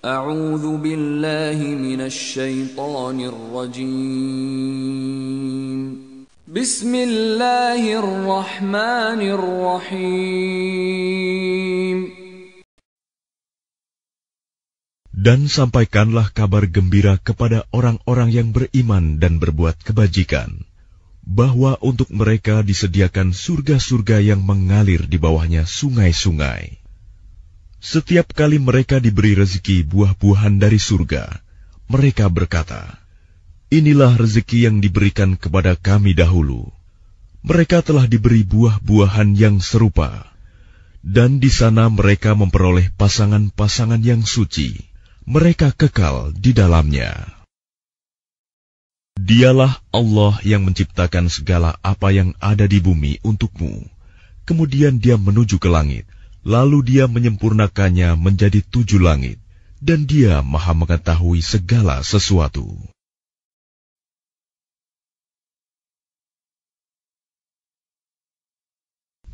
أعوذ بالله من الشيطان الرجيم بسم الله الرحمن الرحيم Dan sampaikanlah kabar gembira kepada orang-orang yang beriman dan berbuat kebajikan, bahwa untuk mereka disediakan surga-surga yang mengalir di bawahnya sungai-sungai. Setiap kali mereka diberi rezeki buah-buahan dari surga, mereka berkata, Inilah rezeki yang diberikan kepada kami dahulu. Mereka telah diberi buah-buahan yang serupa, dan di sana mereka memperoleh pasangan-pasangan yang suci. Mereka kekal di dalamnya. Dialah Allah yang menciptakan segala apa yang ada di bumi untukmu. Kemudian dia menuju ke langit Lalu dia menyempurnakannya menjadi tujuh langit, dan dia maha mengetahui segala sesuatu.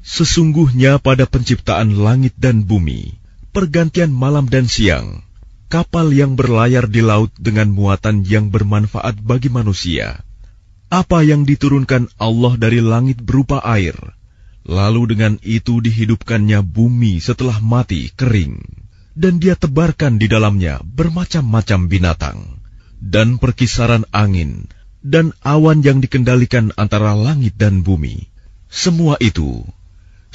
Sesungguhnya pada penciptaan langit dan bumi, pergantian malam dan siang, kapal yang berlayar di laut dengan muatan yang bermanfaat bagi manusia, apa yang diturunkan Allah dari langit berupa air, Lalu dengan itu dihidupkannya bumi setelah mati kering, dan dia tebarkan di dalamnya bermacam-macam binatang, dan perkisaran angin, dan awan yang dikendalikan antara langit dan bumi. Semua itu,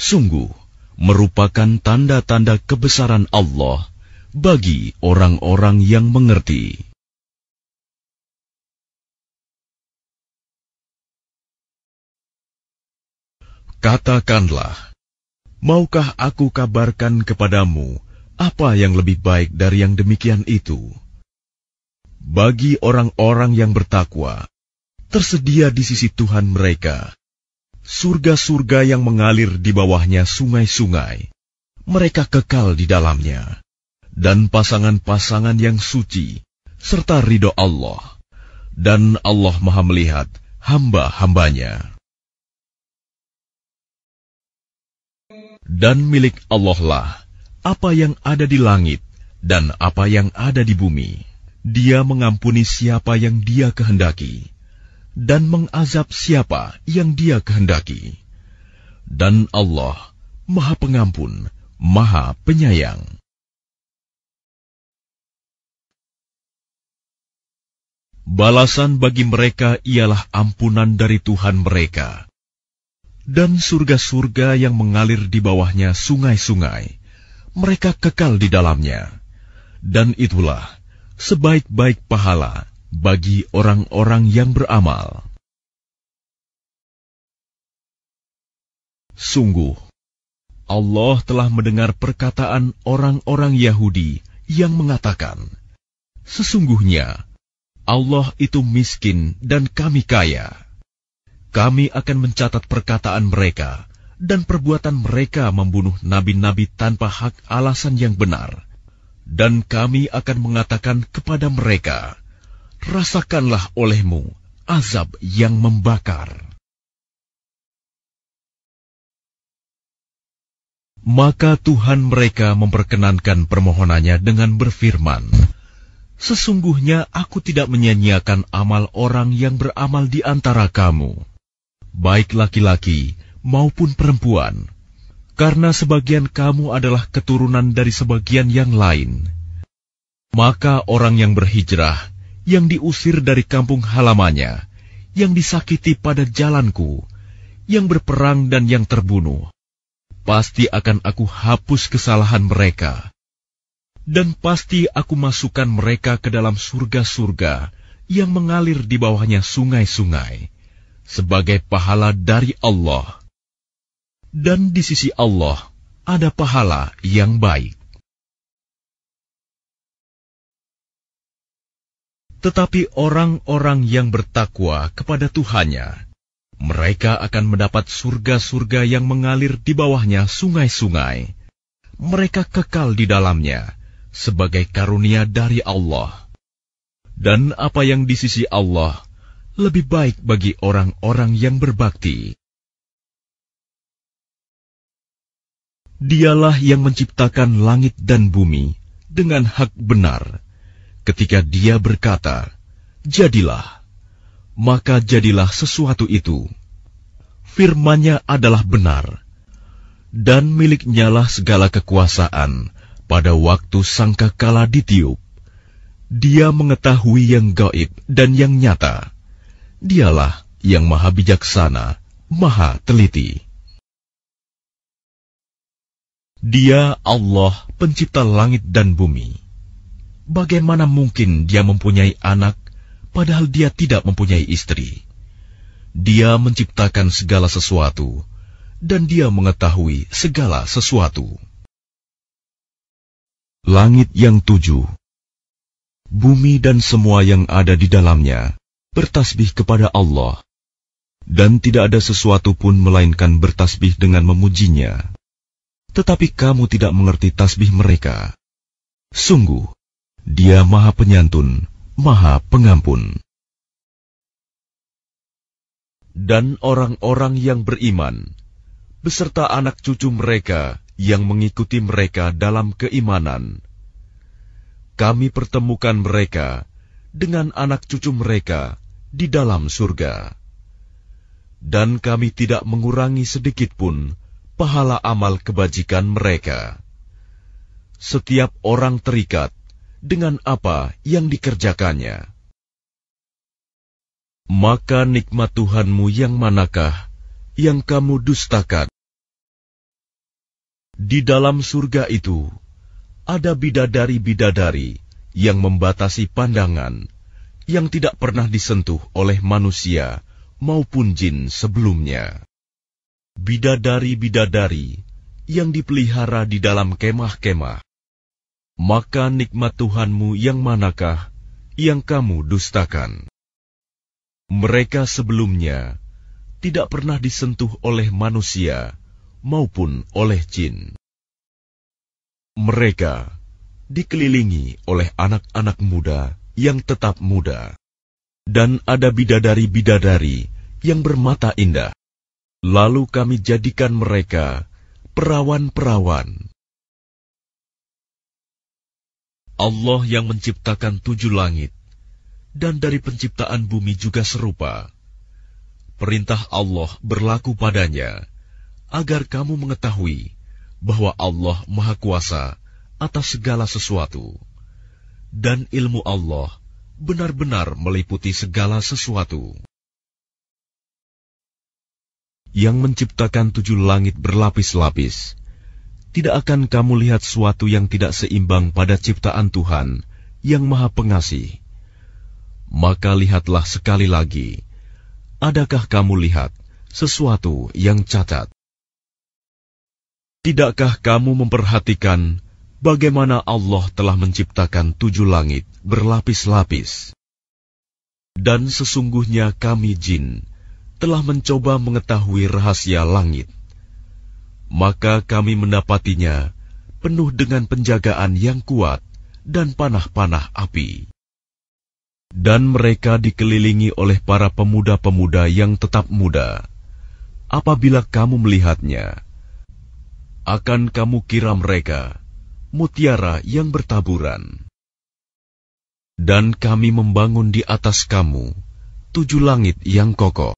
sungguh, merupakan tanda-tanda kebesaran Allah bagi orang-orang yang mengerti. Katakanlah, maukah aku kabarkan kepadamu apa yang lebih baik dari yang demikian itu? Bagi orang-orang yang bertakwa, tersedia di sisi Tuhan mereka surga-surga yang mengalir di bawahnya sungai-sungai. Mereka kekal di dalamnya, dan pasangan-pasangan yang suci, serta ridho Allah, dan Allah Maha Melihat hamba-hambanya. Dan milik Allah lah apa yang ada di langit dan apa yang ada di bumi. Dia mengampuni siapa yang dia kehendaki dan mengazab siapa yang dia kehendaki. Dan Allah Maha Pengampun, Maha Penyayang. Balasan bagi mereka ialah ampunan dari Tuhan mereka, dan surga-surga yang mengalir di bawahnya sungai-sungai. Mereka kekal di dalamnya. Dan itulah sebaik-baik pahala bagi orang-orang yang beramal. Sungguh, Allah telah mendengar perkataan orang-orang Yahudi yang mengatakan, Sesungguhnya, Allah itu miskin dan kami kaya kami akan mencatat perkataan mereka dan perbuatan mereka membunuh nabi-nabi tanpa hak alasan yang benar. Dan kami akan mengatakan kepada mereka, Rasakanlah olehmu azab yang membakar. Maka Tuhan mereka memperkenankan permohonannya dengan berfirman, Sesungguhnya aku tidak menyanyiakan amal orang yang beramal di antara kamu.' baik laki-laki maupun perempuan, karena sebagian kamu adalah keturunan dari sebagian yang lain. Maka orang yang berhijrah, yang diusir dari kampung halamannya, yang disakiti pada jalanku, yang berperang dan yang terbunuh, pasti akan aku hapus kesalahan mereka. Dan pasti aku masukkan mereka ke dalam surga-surga yang mengalir di bawahnya sungai-sungai sebagai pahala dari Allah. Dan di sisi Allah ada pahala yang baik. Tetapi orang-orang yang bertakwa kepada Tuhannya, mereka akan mendapat surga-surga yang mengalir di bawahnya sungai-sungai. Mereka kekal di dalamnya sebagai karunia dari Allah. Dan apa yang di sisi Allah lebih baik bagi orang-orang yang berbakti. Dialah yang menciptakan langit dan bumi dengan hak benar. Ketika Dia berkata, "Jadilah," maka jadilah sesuatu itu. Firman-Nya adalah benar, dan miliknyalah segala kekuasaan pada waktu Sangka sangkakala ditiup. Dia mengetahui yang gaib dan yang nyata. Dialah yang maha bijaksana, maha teliti. Dia Allah pencipta langit dan bumi. Bagaimana mungkin dia mempunyai anak padahal dia tidak mempunyai istri? Dia menciptakan segala sesuatu dan dia mengetahui segala sesuatu. Langit yang tujuh, bumi dan semua yang ada di dalamnya, bertasbih kepada Allah, dan tidak ada sesuatu pun melainkan bertasbih dengan memujinya. Tetapi kamu tidak mengerti tasbih mereka. Sungguh, Dia Maha Penyantun, Maha Pengampun. Dan orang-orang yang beriman, beserta anak cucu mereka yang mengikuti mereka dalam keimanan, kami pertemukan mereka dengan anak cucu mereka di dalam surga, dan kami tidak mengurangi sedikit pun pahala amal kebajikan mereka. Setiap orang terikat dengan apa yang dikerjakannya. Maka nikmat Tuhanmu yang manakah yang kamu dustakan? Di dalam surga itu ada bidadari-bidadari yang membatasi pandangan yang tidak pernah disentuh oleh manusia maupun jin sebelumnya. Bidadari-bidadari yang dipelihara di dalam kemah-kemah, maka nikmat Tuhanmu yang manakah yang kamu dustakan? Mereka sebelumnya tidak pernah disentuh oleh manusia maupun oleh jin. Mereka dikelilingi oleh anak-anak muda yang tetap muda. Dan ada bidadari-bidadari yang bermata indah. Lalu kami jadikan mereka perawan-perawan. Allah yang menciptakan tujuh langit, dan dari penciptaan bumi juga serupa. Perintah Allah berlaku padanya, agar kamu mengetahui bahwa Allah Maha Kuasa atas segala sesuatu dan ilmu Allah benar-benar meliputi segala sesuatu. Yang menciptakan tujuh langit berlapis-lapis, tidak akan kamu lihat suatu yang tidak seimbang pada ciptaan Tuhan yang Maha Pengasih. Maka lihatlah sekali lagi, adakah kamu lihat sesuatu yang cacat? Tidakkah kamu memperhatikan? bagaimana Allah telah menciptakan tujuh langit berlapis-lapis. Dan sesungguhnya kami jin telah mencoba mengetahui rahasia langit. Maka kami mendapatinya penuh dengan penjagaan yang kuat dan panah-panah api. Dan mereka dikelilingi oleh para pemuda-pemuda yang tetap muda. Apabila kamu melihatnya, akan kamu kira mereka mutiara yang bertaburan. Dan kami membangun di atas kamu tujuh langit yang kokoh.